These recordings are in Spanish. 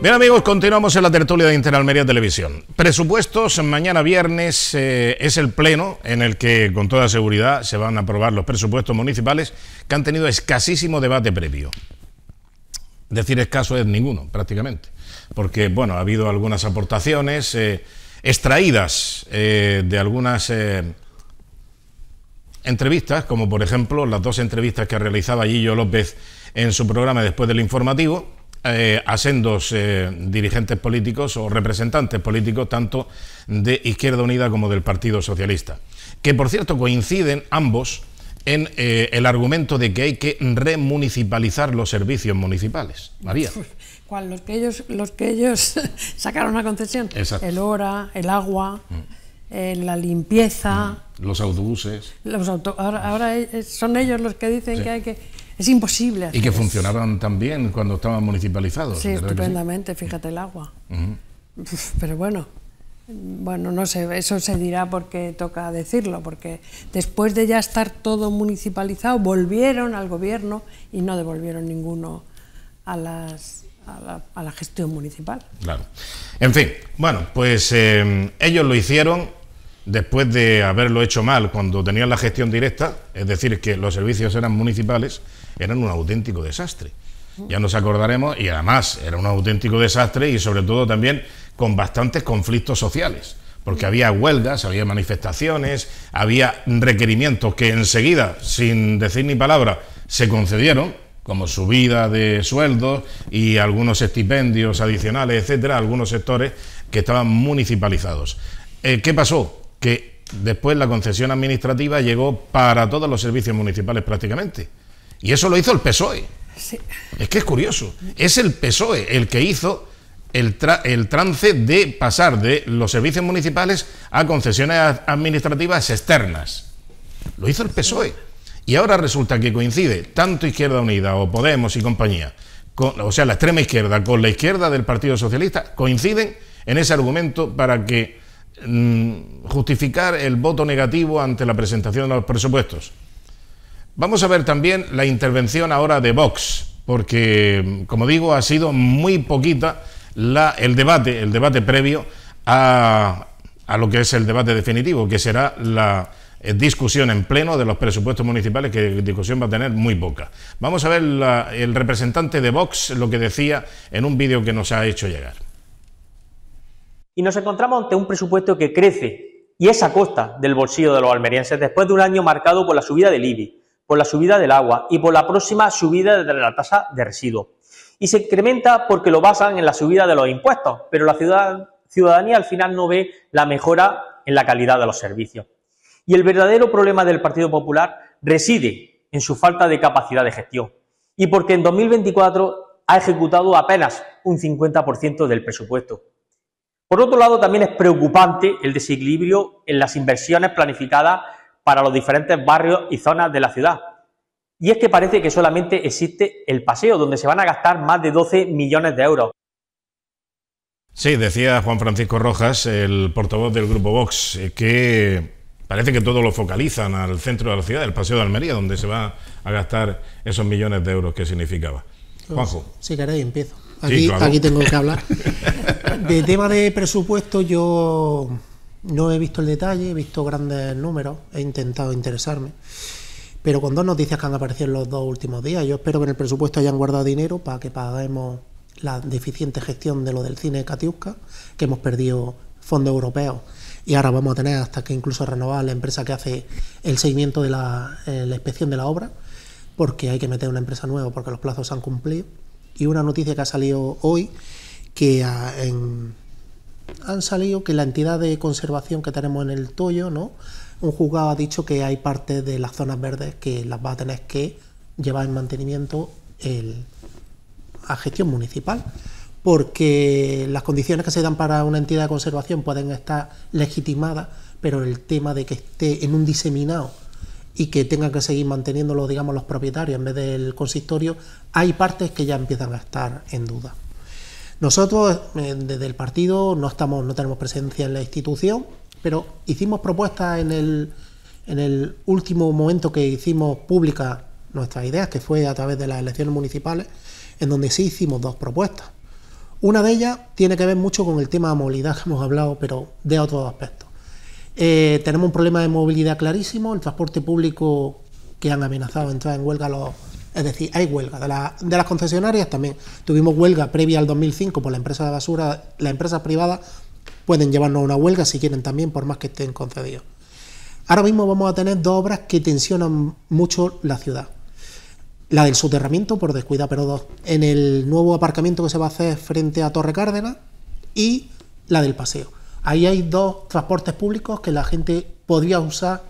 Bien amigos, continuamos en la tertulia de Interalmería Televisión. Presupuestos, mañana viernes eh, es el pleno en el que con toda seguridad se van a aprobar los presupuestos municipales que han tenido escasísimo debate previo. Decir escaso es ninguno, prácticamente, porque bueno, ha habido algunas aportaciones eh, extraídas eh, de algunas entrevistas, como por ejemplo las dos entrevistas que realizaba Gillo López en su programa después del informativo, eh, a eh, dirigentes políticos o representantes políticos tanto de Izquierda Unida como del Partido Socialista, que por cierto coinciden ambos en eh, el argumento de que hay que remunicipalizar los servicios municipales. María. ¿Cuál? Los que ellos, los que ellos sacaron la concesión. El hora, el agua, mm. eh, la limpieza. Mm. Los autobuses. Los ahora, son ellos los que dicen que hay que es imposible. y que funcionaban tan bien cuando estaban municipalizados. Sí, estupendamente, fíjate el agua. pero bueno, bueno, no sé, eso se dirá porque toca decirlo, porque después de ya estar todo municipalizado, volvieron al gobierno y no devolvieron ninguno a las a la, gestión municipal. Claro. En fin, bueno, pues em, ellos lo hicieron después de haberlo hecho mal cuando tenían la gestión directa, es decir, que los servicios eran municipales, eran un auténtico desastre. Ya nos acordaremos, y además era un auténtico desastre y sobre todo también con bastantes conflictos sociales, porque había huelgas, había manifestaciones, había requerimientos que enseguida, sin decir ni palabra, se concedieron, como subida de sueldos y algunos estipendios adicionales, etcétera, algunos sectores que estaban municipalizados. Eh, ¿Qué pasó? Que después la concesión administrativa llegó para todos los servicios municipales prácticamente. Y eso lo hizo el PSOE. Es que es curioso. Es el PSOE el que hizo el, trance de pasar de los servicios municipales a concesiones administrativas externas. Lo hizo el PSOE. Y ahora resulta que coincide tanto Izquierda Unida o Podemos y compañía, o sea, la extrema izquierda con la izquierda del Partido Socialista, coinciden en ese argumento para que mm, justificar el voto negativo ante la presentación de los presupuestos. Vamos a ver también la intervención ahora de Vox, porque, como digo, ha sido muy poquita el debate, el debate previo a, lo que es el debate definitivo, que será la eh, discusión en pleno de los presupuestos municipales, que discusión va a tener muy poca. Vamos a ver el representante de Vox lo que decía en un vídeo que nos ha hecho llegar. Y nos encontramos ante un presupuesto que crece, y es a costa del bolsillo de los almerienses, después de un año marcado por la subida del IBI, por la subida del agua y por la próxima subida de la tasa de residuos. Y se incrementa porque lo basan en la subida de los impuestos, pero la ciudadanía al final no ve la mejora en la calidad de los servicios. Y el verdadero problema del Partido Popular reside en su falta de capacidad de gestión y porque en 2024 ha ejecutado apenas un 50% del presupuesto. Por otro lado, también es preocupante el desequilibrio en las inversiones planificadas para los diferentes barrios y zonas de la ciudad. Y es que parece que solamente existe el paseo, donde se van a gastar más de 12 millones de euros. Sí, decía Juan Francisco Rojas, el portavoz del Grupo Vox, que parece que todo lo focalizan al centro de la ciudad, el Paseo de Almería, donde se va a gastar esos millones de euros que significaba. Pues, Juanjo. Sí, queréis, empiezo. aquí tengo que hablar. de tema de presupuesto, yo no he visto el detalle, he visto grandes números, he intentado interesarme. Pero con dos noticias que han aparecido en los dos últimos días, yo espero que en el presupuesto hayan guardado dinero para que paguemos la deficiente gestión de lo del cine de Katiuska, que hemos perdido fondos europeos y ahora vamos a tener hasta que incluso renovar la empresa que hace el seguimiento de la, eh, inspección de la obra, porque hay que meter una empresa nueva porque los plazos se han cumplido. Y una noticia que ha salido hoy, que ah, en, han salido que la entidad de conservación que tenemos en el Toyo, ¿no? un juzgado ha dicho que hay partes de las zonas verdes que las va a tener que llevar en mantenimiento el, a gestión municipal, porque las condiciones que se dan para una entidad de conservación pueden estar legitimadas, pero el tema de que esté en un diseminado y que tengan que seguir manteniéndolo, digamos, los propietarios en vez del consistorio, hay partes que ya empiezan a estar en duda. Nosotros eh, desde el partido no estamos, no tenemos presencia en la institución, pero hicimos propuestas en el, en el último momento que hicimos públicas nuestras ideas, que fue a través de las elecciones municipales, en donde sí hicimos dos propuestas. Una de ellas tiene que ver mucho con el tema de movilidad que hemos hablado, pero de otros aspectos. Eh, tenemos un problema de movilidad clarísimo, el transporte público que han amenazado entrar en huelga los es decir, hay huelga. De, las concesionarias también. Tuvimos huelga previa al 2005 por la empresa de basura. Las empresas privadas pueden llevarnos a una huelga si quieren también, por más que estén concedidos. Ahora mismo vamos a tener dos obras que tensionan mucho la ciudad. La del soterramiento, por descuida, pero dos. En el nuevo aparcamiento que se va a hacer frente a Torre Cárdenas y la del paseo. Ahí hay dos transportes públicos que la gente podría usar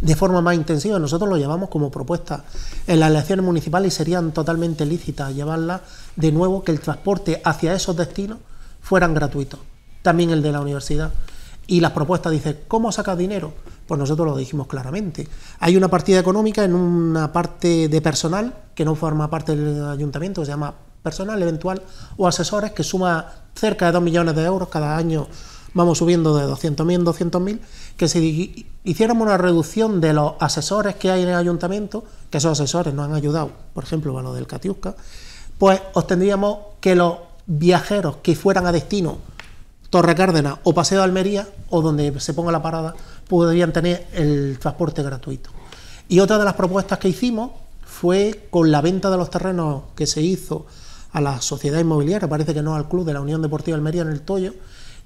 de forma más intensiva. Nosotros lo llevamos como propuesta en las elecciones municipales y serían totalmente lícitas ...llevarla de nuevo que el transporte hacia esos destinos fueran gratuitos, también el de la universidad. Y las propuestas dicen, ¿cómo sacas dinero? Pues nosotros lo dijimos claramente. Hay una partida económica en una parte de personal que no forma parte del ayuntamiento, se llama personal eventual o asesores, que suma cerca de 2 millones de euros cada año vamos subiendo de 200.000 en 200.000, que si hiciéramos una reducción de los asesores que hay en el ayuntamiento, que esos asesores nos han ayudado, por ejemplo, a lo del Catiusca, pues obtendríamos que los viajeros que fueran a destino Torre Cárdenas o Paseo de Almería, o donde se ponga la parada, podrían tener el transporte gratuito. Y otra de las propuestas que hicimos fue con la venta de los terrenos que se hizo a la sociedad inmobiliaria, parece que no al club de la Unión Deportiva Almería en el Toyo,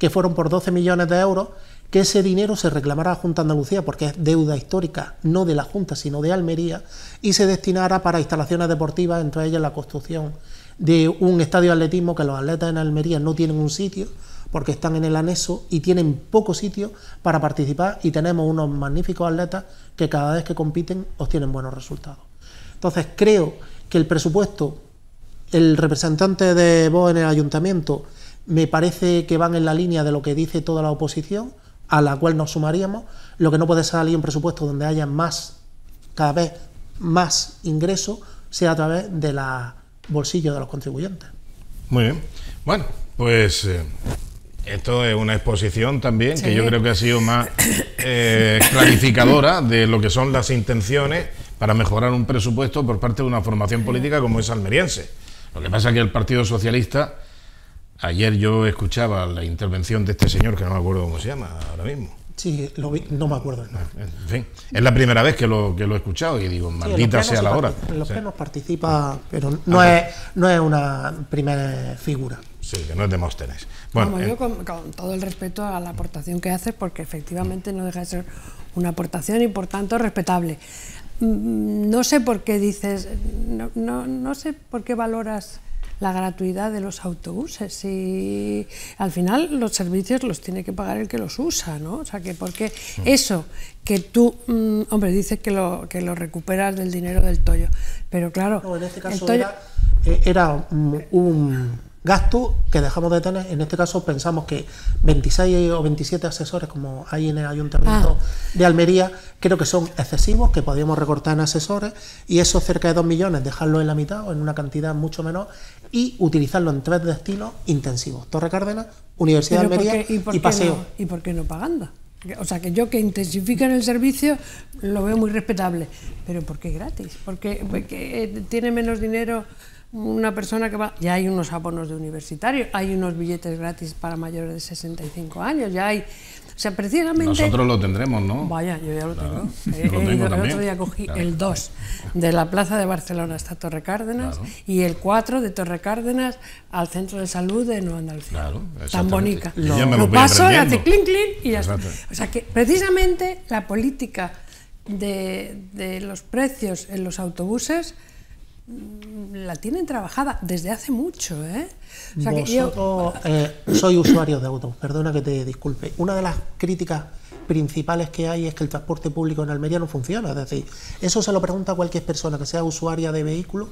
que fueron por 12 millones de euros, que ese dinero se reclamará a la Junta de Andalucía porque es deuda histórica, no de la Junta, sino de Almería, y se destinará para instalaciones deportivas, entre ellas la construcción de un estadio de atletismo que los atletas en Almería no tienen un sitio porque están en el anexo y tienen poco sitio para participar y tenemos unos magníficos atletas que cada vez que compiten obtienen buenos resultados. Entonces creo que el presupuesto, el representante de vos en el ayuntamiento, me parece que van en la línea de lo que dice toda la oposición, a la cual nos sumaríamos. Lo que no puede salir un presupuesto donde haya más, cada vez más ingresos, sea a través de la... ...bolsillo de los contribuyentes. Muy bien. Bueno, pues eh, esto es una exposición también que yo creo que ha sido más eh, clarificadora de lo que son las intenciones para mejorar un presupuesto por parte de una formación política como es almeriense. Lo que pasa es que el Partido Socialista Ayer yo escuchaba la intervención de este señor, que no me acuerdo cómo se llama ahora mismo. Sí, no me acuerdo. Ah, en fin, es la primera vez que lo, he escuchado y digo, maldita sea la hora. En los que participa, pero no ah, es, pues. no es una primera figura. Sí, que no es Demóstenes. Bueno, yo, eh. con, todo el respeto a la aportación que haces, porque efectivamente no deja de ser una aportación y por tanto respetable. Mm, mm, no sé por qué dices, no sé por qué valoras la gratuidad de los autobuses y al final los servicios los tiene que pagar el que los usa, ¿no? O sea, que porque ah. eso que tú, mm, hombre, dices que lo, que lo recuperas del dinero del tollo, pero claro... en este caso era, eh, mm, un gasto que dejamos de tener. En este caso pensamos que 26 o 27 asesores, como hay en el Ayuntamiento ah. de Almería, creo que son excesivos, que podríamos recortar en asesores y eso cerca de 2 millones dejarlo en la mitad o en una cantidad mucho menor y utilizarlo en tres destinos intensivos. Torre Cárdenas, Universidad de Almería y, Paseo. ¿Y por qué no pagando? O sea, que yo que intensifican el servicio lo veo muy respetable. Pero ¿por qué gratis? Porque, porque tiene menos dinero una persona que va, ya hay unos abonos de universitario, hay unos billetes gratis para mayores de 65 años, ya hay, o sea, precisamente... Nosotros lo tendremos, ¿no? Vaya, yo ya lo tengo. Eh, eh, el, otro día cogí el 2 de la Plaza de Barcelona hasta Torre Cárdenas y el 4 de Torre Cárdenas al Centro de Salud de Nueva Andalucía. Tan bonita. Lo, paso, clink, clink y ya O sea que precisamente la política de, de los precios en los autobuses Mm, la tienen trabajada desde hace mucho. ¿eh? yo... Eh, soy usuario de autos, perdona que te disculpe. Una de las críticas principales que hay es que el transporte público en Almería no funciona. Es decir, eso se lo pregunta cualquier persona que sea usuaria de vehículo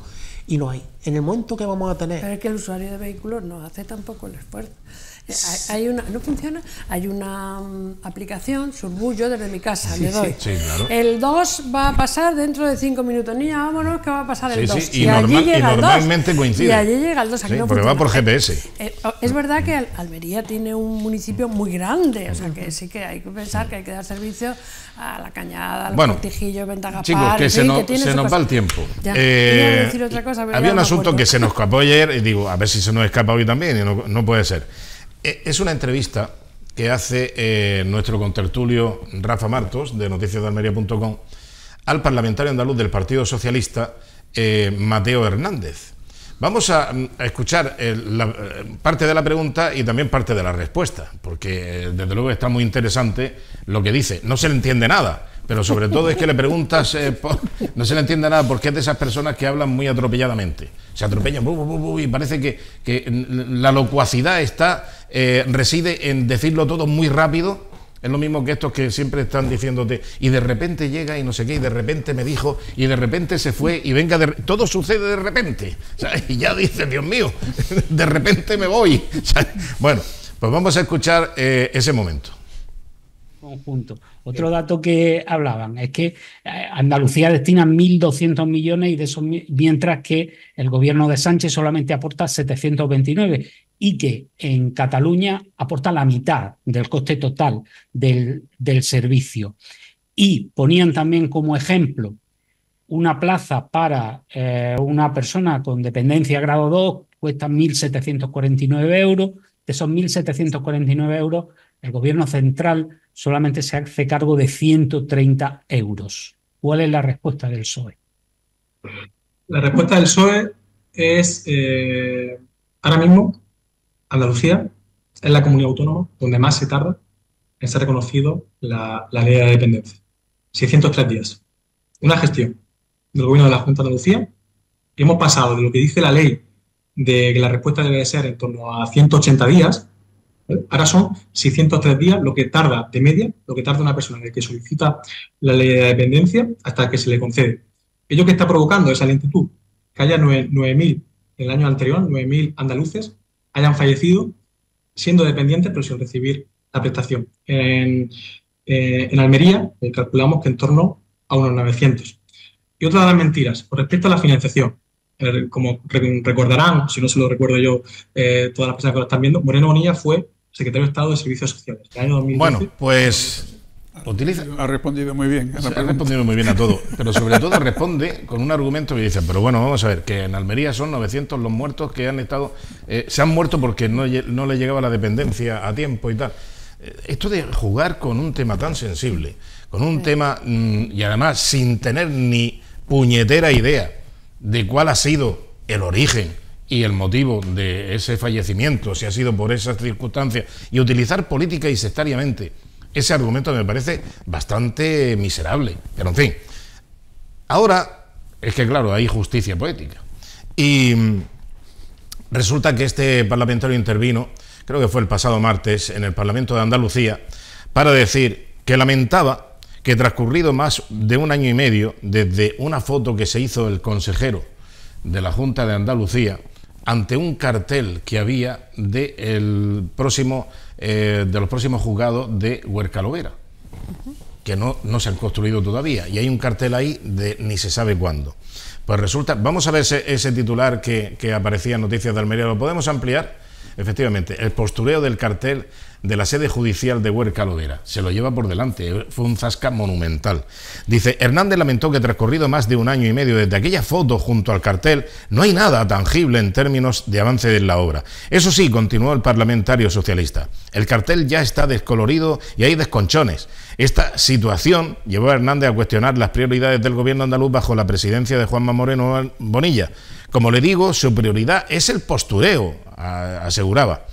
y no hay. En el momento que vamos a tener... Pero es que el usuario de vehículos no hace tampoco el esfuerzo. Hay una, ¿No funciona? Hay una mm, aplicación, Surbullo, desde mi casa, le doy. El 2 va a pasar dentro de 5 minutos. Niña, vámonos, que va a pasar el 2. Y, y, y, normalmente coincide. Y allí llega el 2. Aquí no porque va por GPS. Eh, eh, oh, es verdad que Almería tiene un municipio muy grande, o sea que sí que hay que pensar que hay que dar servicio a la cañada, al bueno, cortijillo, Chicos, que, se, no, se nos va el tiempo. eh, decir otra cosa, había un asunto que se nos escapó ayer y digo, a ver si se nos escapa hoy también, y no, no puede ser. Eh, es una entrevista que hace eh, nuestro contertulio Rafa Martos, de noticiasdalmeria.com, al parlamentario andaluz del Partido Socialista, eh, Mateo Hernández. Vamos a, mm, escuchar la, parte de la pregunta y también parte de la respuesta, porque desde luego está muy interesante lo que dice. No se le entiende nada, pero sobre todo es que le preguntas, eh, no se le entiende nada, porque es de esas personas que hablan muy atropelladamente. Se atropellan y parece que, la locuacidad está eh, reside en decirlo todo muy rápido. Es lo mismo que estos que siempre están diciéndote, y de repente llega y no sé qué, y de repente me dijo, y de repente se fue, y venga, todo sucede de repente. Y ya dice, Dios mío, de repente me voy. Bueno, pues vamos a escuchar eh, ese momento. Conjunto. Otro dato que hablaban es que eh, Andalucía destina 1.200 millones y de esos, mientras que el gobierno de Sánchez solamente aporta 729 y que en Cataluña aporta la mitad del coste total del, servicio. Y ponían también como ejemplo una plaza para eh, una persona con dependencia grado 2 cuesta 1.749 euros. De esos 1.749 euros, el gobierno central solamente se hace cargo de 130 euros. ¿Cuál es la respuesta del SOE? La respuesta del SOE es eh, ahora mismo Andalucía es la comunidad autónoma donde más se tarda en ser reconocido la, ley de dependencia. 603 días. Una gestión del gobierno de la Junta de Andalucía. Hemos pasado de lo que dice la ley de que la respuesta debe ser en torno a 180 días Ahora son 603 días lo que tarda de media, lo que tarda una persona el que solicita la ley de dependencia hasta que se le concede. Ello que está provocando esa lentitud, que haya 9.000 el año anterior, 9.000 andaluces, hayan fallecido siendo dependientes pero sin recibir la prestación. En, eh, Almería eh, calculamos que en torno a unos 900. Y otra de las mentiras, con respecto a la financiación. como recordarán, si no se lo recuerdo yo, eh, todas las personas que lo están viendo, Moreno Bonilla fue secretario de Estado de Servicios Sociales. Bueno, pues Utiliza. Ha respondido muy bien. ha respondido muy bien a todo, pero sobre todo responde con un argumento que dice, pero bueno, vamos a ver, que en Almería son 900 los muertos que han estado, eh, se han muerto porque no, le llegaba la dependencia a tiempo y tal. Eh, esto de jugar con un tema tan sensible, con un tema mm, y además sin tener ni puñetera idea de cuál ha sido el origen y el motivo de ese fallecimiento, si ha sido por esas circunstancias, y utilizar política y sectariamente ese argumento me parece bastante miserable. Pero en fin, ahora es que claro, hay justicia poética. Y resulta que este parlamentario intervino, creo que fue el pasado martes, en el Parlamento de Andalucía, para decir que lamentaba que transcurrido más de un año y medio desde una foto que se hizo el consejero de la Junta de Andalucía, ante un cartel que había de, próximo, eh, de los próximos juzgados de Huerca Lovera, que no, no se han construido todavía, y hay un cartel ahí de ni se sabe cuándo. Pues resulta, vamos a ver ese, ese titular que, que aparecía en Noticias de Almería, ¿lo podemos ampliar? Efectivamente, el postureo del cartel de la sede judicial de Huerca Lodera. Se lo lleva por delante, eh, fue un zasca monumental. Dice, Hernández lamentó que transcurrido más de un año y medio desde aquella foto junto al cartel, no hay nada tangible en términos de avance de la obra. Eso sí, continuó el parlamentario socialista, el cartel ya está descolorido y hay desconchones. Esta situación llevó a Hernández a cuestionar las prioridades del gobierno andaluz bajo la presidencia de Juanma Moreno Bonilla como le digo, su prioridad es el postureo, aseguraba.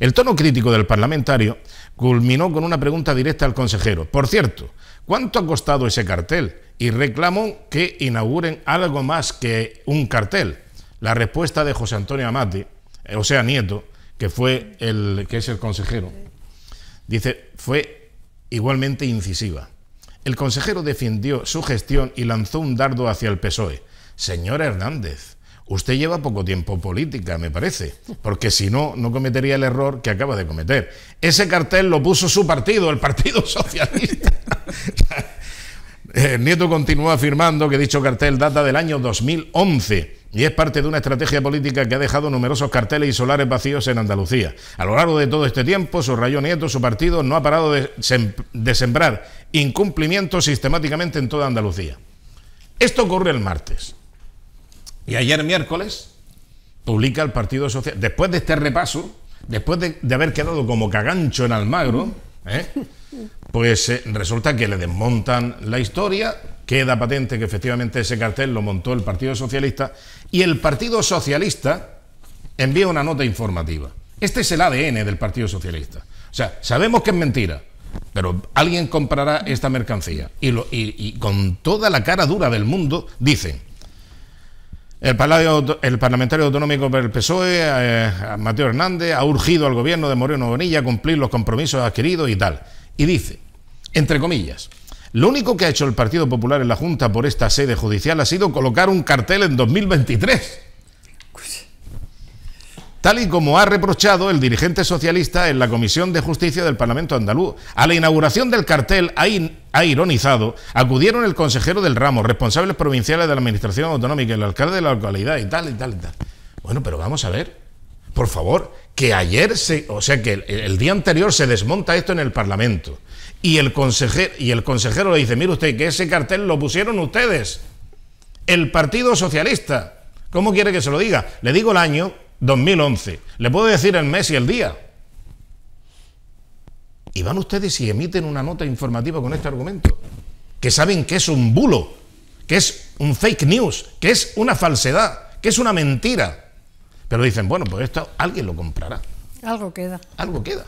El tono crítico del parlamentario culminó con una pregunta directa al consejero. Por cierto, ¿cuánto ha costado ese cartel? Y reclamó que inauguren algo más que un cartel. La respuesta de José Antonio Amate, eh, o sea, Nieto, que fue el que es el consejero, dice, fue igualmente incisiva. El consejero defendió su gestión y lanzó un dardo hacia el PSOE. Señor Hernández, Usted lleva poco tiempo política, me parece, porque si no, no cometería el error que acaba de cometer. Ese cartel lo puso su partido, el Partido Socialista. El eh, nieto continúa afirmando que dicho cartel data del año 2011 y es parte de una estrategia política que ha dejado numerosos carteles y solares vacíos en Andalucía. A lo largo de todo este tiempo, su rayo Nieto, su partido, no ha parado de, de sembrar incumplimientos sistemáticamente en toda Andalucía. Esto ocurre el martes. Y ayer miércoles publica el Partido Socialista. después de este repaso, después de, haber quedado como cagancho en Almagro, ¿eh? pues eh, resulta que le desmontan la historia, queda patente que efectivamente ese cartel lo montó el Partido Socialista y el Partido Socialista envía una nota informativa. Este es el ADN del Partido Socialista. O sea, sabemos que es mentira, pero alguien comprará esta mercancía. Y, y con toda la cara dura del mundo dicen, el, parlamentario autonómico del PSOE, eh, Mateo Hernández, ha urgido al gobierno de Moreno Bonilla a cumplir los compromisos adquiridos y tal. Y dice, entre comillas, lo único que ha hecho el Partido Popular en la Junta por esta sede judicial ha sido colocar un cartel en 2023 tal y como ha reprochado el dirigente socialista en la Comisión de Justicia del Parlamento andaluz. A la inauguración del cartel ha, ironizado, acudieron el consejero del ramo, responsables provinciales de la Administración Autonómica, el alcalde de la localidad y tal, y tal, y tal. Bueno, pero vamos a ver, por favor, que ayer, se, o sea, que el, día anterior se desmonta esto en el Parlamento y el, consejero, y el consejero le dice, mire usted, que ese cartel lo pusieron ustedes, el Partido Socialista. ¿Cómo quiere que se lo diga? Le digo el año, 2011. Le puedo decir el mes y el día. Y van ustedes y emiten una nota informativa con este argumento, que saben que es un bulo, que es un fake news, que es una falsedad, que es una mentira. Pero dicen, bueno, pues esto alguien lo comprará. Algo queda. Algo queda.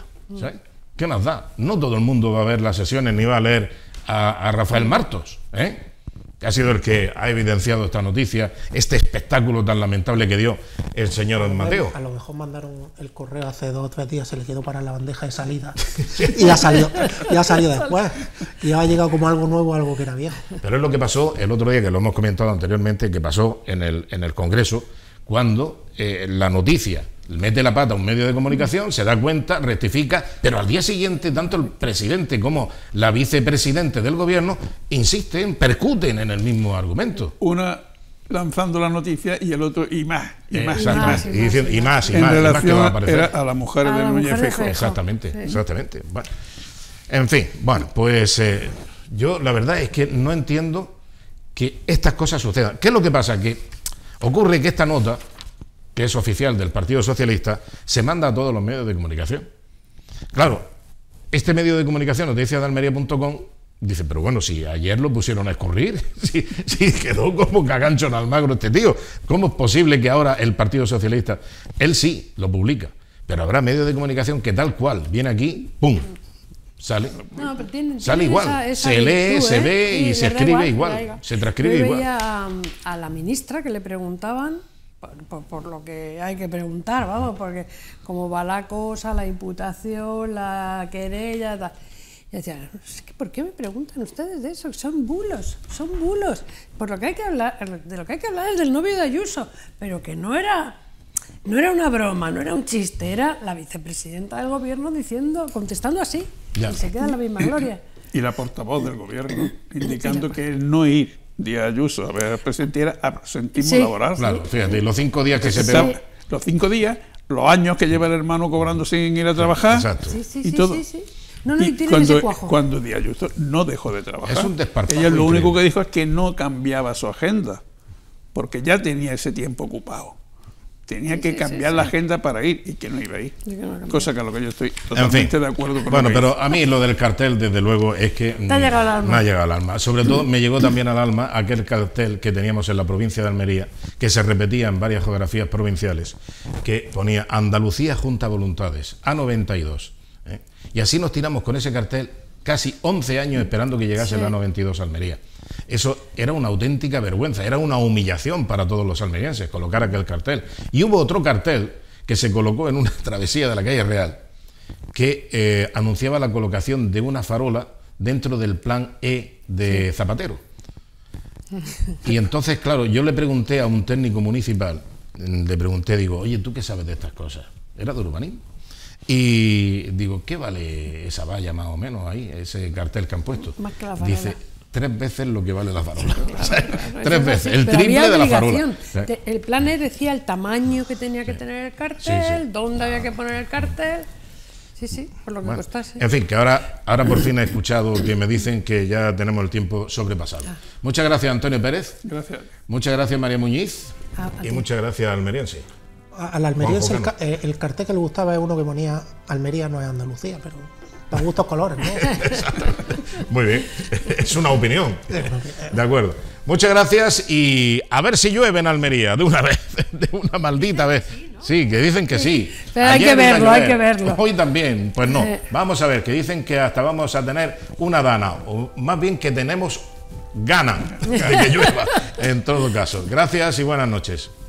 ¿Qué más da? No todo el mundo va a ver las sesiones ni va a leer a, a Rafael Martos. ¿eh? ha sido el que ha evidenciado esta noticia, este espectáculo tan lamentable que dio el señor Don Mateo. A lo mejor mandaron el correo hace dos o tres días, se le quedó para la bandeja de salida y ha salido, y ha salido después. Y ha llegado como algo nuevo, algo que era viejo. Pero es lo que pasó el otro día, que lo hemos comentado anteriormente, que pasó en el, en el Congreso, cuando eh, la noticia mete la pata a un medio de comunicación, se da cuenta, rectifica, pero al día siguiente tanto el presidente como la vicepresidente del gobierno insisten, percuten en el mismo argumento. Una lanzando la noticia y el otro y más y más y más y, diciendo, y más y más, relación y más que va a, aparecer. mujeres a de Núñez exactamente exactamente en fin bueno pues eh, yo la verdad es que no entiendo que estas cosas sucedan qué es lo que pasa que ocurre que esta nota que es oficial del Partido Socialista, se manda a todos los medios de comunicación. Claro, este medio de comunicación, nos dice, pero bueno, si ayer lo pusieron a escurrir, si, quedó como cagancho en Almagro este tío, ¿cómo es posible que ahora el Partido Socialista, él sí lo publica, pero habrá medios de comunicación que tal cual viene aquí, ¡pum! Sale, no, pero tiene, sale igual, se lee, se ¿eh? ve y, se escribe igual, se transcribe Yo igual. Um, a la ministra que le preguntaban por, lo que hay que preguntar, vamos, porque como va la cosa, la imputación, la querella, Y decían, ¿por qué me preguntan ustedes de eso? Son bulos, son bulos. Por lo que hay que hablar, de lo que hay que hablar es del novio de Ayuso, pero que no era, no era una broma, no era un chiste, era la vicepresidenta del gobierno diciendo, contestando así, y se queda la misma gloria. Y la portavoz del gobierno indicando que él no ir Díaz Ayuso, a ver, presentiera absentismo ah, sí. laboral. Claro, fíjate, los cinco días que se pegó. Los cinco días, los años que lleva el hermano cobrando sin ir a trabajar. Exacto. Sí, sí, y todo. No, y cuando, día Ayuso no dejó de trabajar. Es Ella lo único que dijo es que no cambiaba su agenda, porque ya tenía ese tiempo ocupado tenía que cambiar la agenda para ir y que no iba a ir. Cosa que lo que yo estoy totalmente de acuerdo con Bueno, pero a mí lo del cartel, desde luego, es que me ha llegado al alma. Sobre todo me llegó también al alma aquel cartel que teníamos en la provincia de Almería, que se repetía en varias geografías provinciales, que ponía Andalucía Junta Voluntades, A92. ¿eh? Y así nos tiramos con ese cartel casi 11 años esperando que llegase la A92 Almería. Eso era una auténtica vergüenza, era una humillación para todos los almerienses colocar aquel cartel. Y hubo otro cartel que se colocó en una travesía de la calle Real que eh, anunciaba la colocación de una farola dentro del plan E de Zapatero. Y entonces, claro, yo le pregunté a un técnico municipal, le pregunté, digo, oye, ¿tú qué sabes de estas cosas? Era de urbanismo. Y digo, ¿qué vale esa valla más o menos ahí, ese cartel que han puesto? Más que la Dice, tres veces lo que vale la farola. tres veces, el triple de la farola. El plan decía el tamaño que tenía que tener el cartel dónde había que poner el cartel Sí, sí, por lo que costase. En fin, que ahora, ahora por fin he escuchado que me dicen que ya tenemos el tiempo sobrepasado. Ah. Muchas gracias, Antonio Pérez. Gracias. Muchas gracias, María Muñiz. Ah, y muchas gracias, Almeriense. Al almeriense, el, eh, el, cartel que le gustaba es uno que ponía Almería no es Andalucía, pero gustos colores, Muy bien. Es una opinión. De acuerdo. Muchas gracias y a ver si llueve en Almería, de una vez, de una maldita vez. Sí, que dicen que sí. hay que verlo, hay que verlo. Hoy también, pues no. Eh. Vamos a ver, que dicen que hasta vamos a tener una dana, o más bien que tenemos gana de que llueva, en todo caso. Gracias y buenas noches.